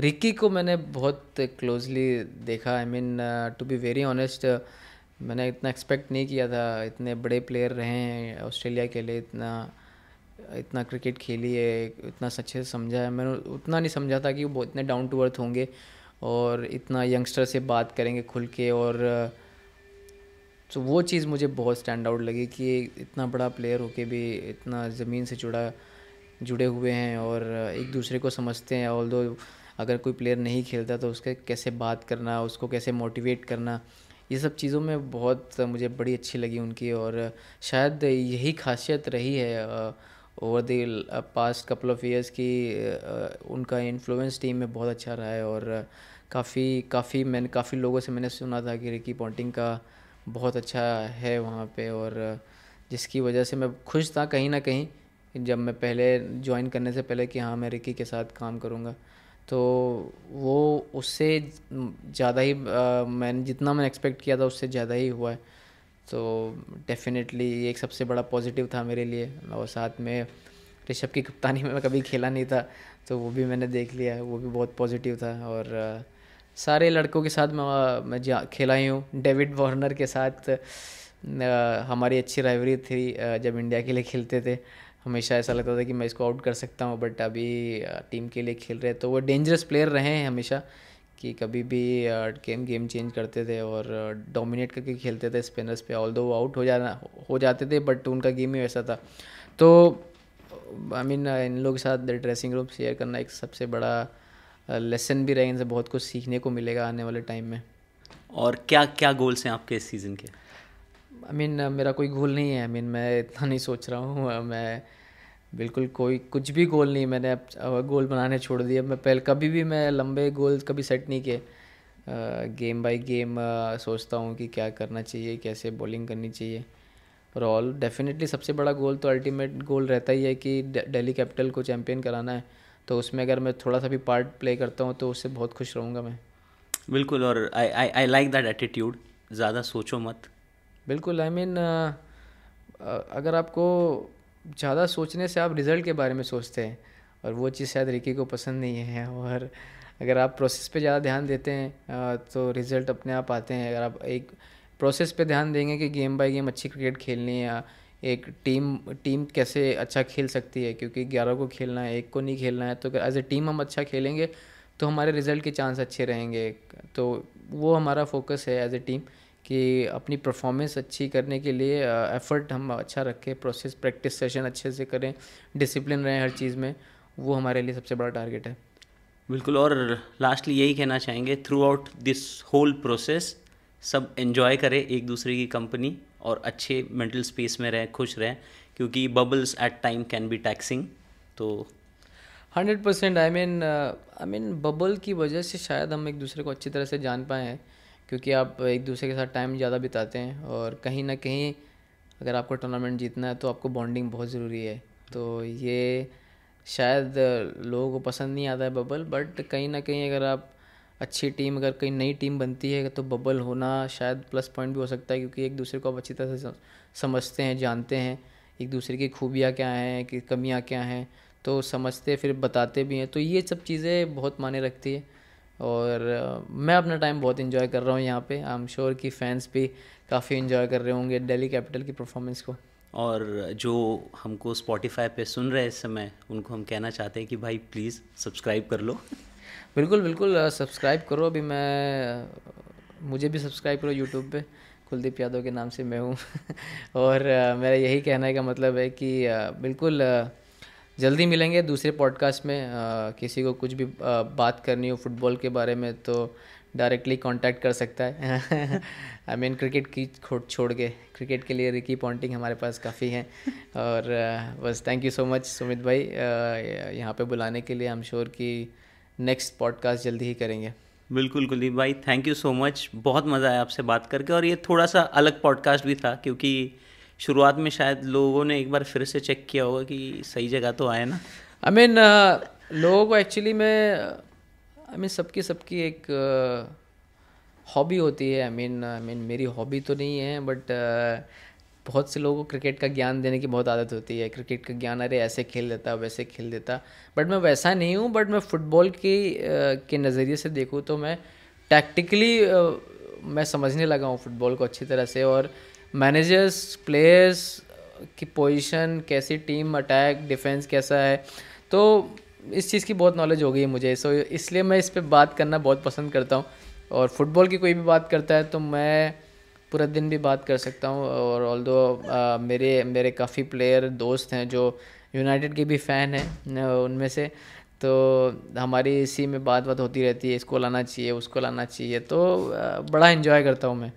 रिक्की को मैंने बहुत क्लोजली देखा I mean to be very honest मैंने इतना एक्सपेक्ट नहीं किया था इतने बड़े प्लेयर रहे हैं ऑस्ट्रेलिया के लिए इतना इतना क्रिकेट खेली है इतना अच्छे से समझा है मैंने उतना नहीं समझा था कि वो इतने डाउन टू अर्थ होंगे और इतना यंगस्टर से बात करेंगे खुल के और तो वो चीज़ मुझे बहुत स्टैंड आउट लगी कि इतना बड़ा प्लेयर होके भी इतना ज़मीन से जुड़ा जुड़े हुए हैं और uh, एक दूसरे को समझते हैं ऑल दो अगर कोई प्लेयर नहीं खेलता तो उसके कैसे बात करना उसको कैसे मोटिवेट करना ये सब चीज़ों में बहुत मुझे बड़ी अच्छी लगी उनकी और शायद यही खासियत रही है over the past couple of years की उनका इन्फ्लुएंस टीम में बहुत अच्छा रहा है और काफ़ी काफ़ी मैंने काफ़ी लोगों से मैंने सुना था कि रिकी पॉन्टिंग का बहुत अच्छा है वहाँ पे और जिसकी वजह से मैं खुश था कहीं ना कहीं जब मैं पहले ज्वाइन करने से पहले कि हाँ मैं रिकी के साथ काम करूँगा तो वो उससे ज़्यादा ही आ, मैंने जितना मैंने एक्सपेक्ट किया था उससे ज़्यादा ही हुआ है तो डेफिनेटली ये एक सबसे बड़ा पॉजिटिव था मेरे लिए और साथ में ऋषभ की कप्तानी में मैं कभी खेला नहीं था तो वो भी मैंने देख लिया है वो भी बहुत पॉजिटिव था और आ, सारे लड़कों के साथ मैं मैं खेला ही हूँ डेविड वार्नर के साथ आ, हमारी अच्छी राइवरी थी जब इंडिया के लिए खेलते थे हमेशा ऐसा लगता था कि मैं इसको आउट कर सकता हूँ बट अभी टीम के लिए खेल रहे तो वो डेंजरस प्लेयर रहे हैं हमेशा कि कभी भी गेम गेम चेंज करते थे और डोमिनेट करके खेलते थे स्पिनर्स पे ऑल वो आउट हो जाना हो जाते थे बट उनका गेम ही वैसा था तो आई मीन इन लोगों के साथ ड्रेसिंग रूम शेयर करना एक सबसे बड़ा लेसन भी रहे इनसे बहुत कुछ सीखने को मिलेगा आने वाले टाइम में और क्या क्या गोल्स हैं आपके इस सीज़न के आई मीन uh, मेरा कोई गोल नहीं है आई मीन मैं इतना नहीं सोच रहा हूँ uh, मैं बिल्कुल कोई कुछ भी गोल नहीं मैंने अब गोल बनाने छोड़ दिए मैं पहले कभी भी मैं लंबे गोल कभी सेट नहीं किए गेम बाय गेम सोचता हूँ कि क्या करना चाहिए कैसे बॉलिंग करनी चाहिए और ऑल डेफिनेटली सबसे बड़ा गोल तो अल्टीमेट गोल रहता ही है कि डेली कैपिटल को चैम्पियन कराना है तो उसमें अगर मैं थोड़ा सा भी पार्ट प्ले करता हूँ तो उससे बहुत खुश रहूँगा मैं बिल्कुल और I I like that attitude ज़्यादा सोचो मत बिल्कुल आई I मीन mean, अगर आपको ज़्यादा सोचने से आप रिज़ल्ट के बारे में सोचते हैं और वो चीज़ शायद रिकी को पसंद नहीं है और अगर आप प्रोसेस पे ज़्यादा ध्यान देते हैं तो रिज़ल्ट अपने आप आते हैं अगर आप एक प्रोसेस पे ध्यान देंगे कि गेम बाय गेम अच्छी क्रिकेट खेलनी है एक टीम टीम कैसे अच्छा खेल सकती है क्योंकि ग्यारह को खेलना है एक को नहीं खेलना है तो अगर एज ए टीम हम अच्छा खेलेंगे तो हमारे रिज़ल्ट के चांस अच्छे रहेंगे तो वो हमारा फोकस है एज ए टीम कि अपनी परफॉर्मेंस अच्छी करने के लिए एफ़र्ट हम अच्छा रखें प्रोसेस प्रैक्टिस सेशन अच्छे से करें डिसिप्लिन रहें हर चीज़ में वो हमारे लिए सबसे बड़ा टारगेट है बिल्कुल और लास्टली यही कहना चाहेंगे throughout this whole process सब इन्जॉय करें एक दूसरे की कंपनी और अच्छे मेंटल स्पेस में रहें खुश रहें क्योंकि bubbles at time can be taxing तो hundred percent I mean I mean bubble की वजह से शायद हम एक दूसरे को अच्छी तरह से जान पाए हैं क्योंकि आप एक दूसरे के साथ टाइम ज़्यादा बिताते हैं और कहीं ना कहीं अगर आपको टूर्नामेंट जीतना है तो आपको बॉन्डिंग बहुत ज़रूरी है तो ये शायद लोगों को पसंद नहीं आता है बबल बट कहीं ना कहीं अगर आप अच्छी टीम अगर कहीं नई टीम बनती है तो बबल होना शायद प्लस पॉइंट भी हो सकता है क्योंकि एक दूसरे को आप अच्छी तरह से समझते हैं जानते हैं एक दूसरे की खूबियाँ क्या हैं कि कमियाँ क्या हैं तो समझते फिर बताते भी हैं तो ये सब चीज़ें बहुत माने रखती है और मैं अपना टाइम बहुत इन्जॉय कर रहा हूँ यहाँ पे आई एम श्योर कि फैंस भी काफ़ी इन्जॉय कर रहे होंगे दिल्ली कैपिटल की परफॉर्मेंस को और जो हमको स्पॉटिफाई पे सुन रहे हैं इस समय उनको हम कहना चाहते हैं कि भाई प्लीज़ सब्सक्राइब कर लो बिल्कुल बिल्कुल सब्सक्राइब करो अभी मैं मुझे भी सब्सक्राइब करो यूट्यूब पे कुलदीप यादव के नाम से मैं हूँ (laughs) और मेरा यही कहने का मतलब है कि बिल्कुल जल्दी मिलेंगे दूसरे पॉडकास्ट में आ, किसी को कुछ भी आ, बात करनी हो फुटबॉल के बारे में तो डायरेक्टली कांटेक्ट कर सकता है आई मीन क्रिकेट की छोड़ के क्रिकेट के लिए रिकी पॉन्टिंग हमारे पास काफ़ी हैं और बस thank you so much Sumit भाई यहाँ पे बुलाने के लिए हम श्योर कि नेक्स्ट पॉडकास्ट जल्दी ही करेंगे बिल्कुल कुलदीप भाई थैंक यू सो मच बहुत मज़ा आया आपसे बात करके और ये थोड़ा सा अलग पॉडकास्ट भी था क्योंकि शुरुआत में शायद लोगों ने एक बार फिर से चेक किया होगा कि सही जगह तो आए ना I I mean mean, uh, लोगों को एक्चुअली मैं आई uh, मीन सबकी सबकी एक हॉबी uh, होती है आई मीन आई मीन मेरी हॉबी तो नहीं है बट बहुत से लोगों को क्रिकेट का ज्ञान देने की बहुत आदत होती है क्रिकेट का ज्ञान अरे ऐसे खेल देता वैसे खेल देता बट मैं वैसा नहीं हूँ बट मैं फुटबॉल की के नज़रिए से देखूँ तो मैं टैक्टिकली मैं समझने लगा हूँ फुटबॉल को अच्छी तरह से और मैनेजर्स प्लेयर्स की पोजीशन कैसी टीम अटैक डिफेंस कैसा है तो इस चीज़ की बहुत नॉलेज हो गई है मुझे सो इसलिए मैं इस पर बात करना बहुत पसंद करता हूँ और फुटबॉल की कोई भी बात करता है तो मैं पूरा दिन भी बात कर सकता हूँ और ऑल दो मेरे मेरे काफ़ी प्लेयर दोस्त हैं जो यूनाइटेड के भी फ़ैन हैं उनमें से तो हमारी इसी में बात बात होती रहती है इसको लाना चाहिए उसको लाना चाहिए तो बड़ा इन्जॉय करता हूँ मैं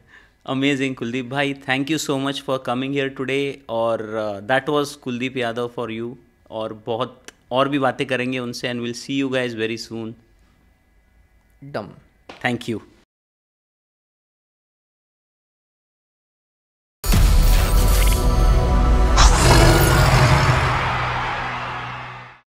अमेजिंग कुलदीप भाई thank you so much for coming here today और that was Kuldeep Yadav for you और बहुत और भी बातें करेंगे उनसे and will see you guys very soon डम थैंक यू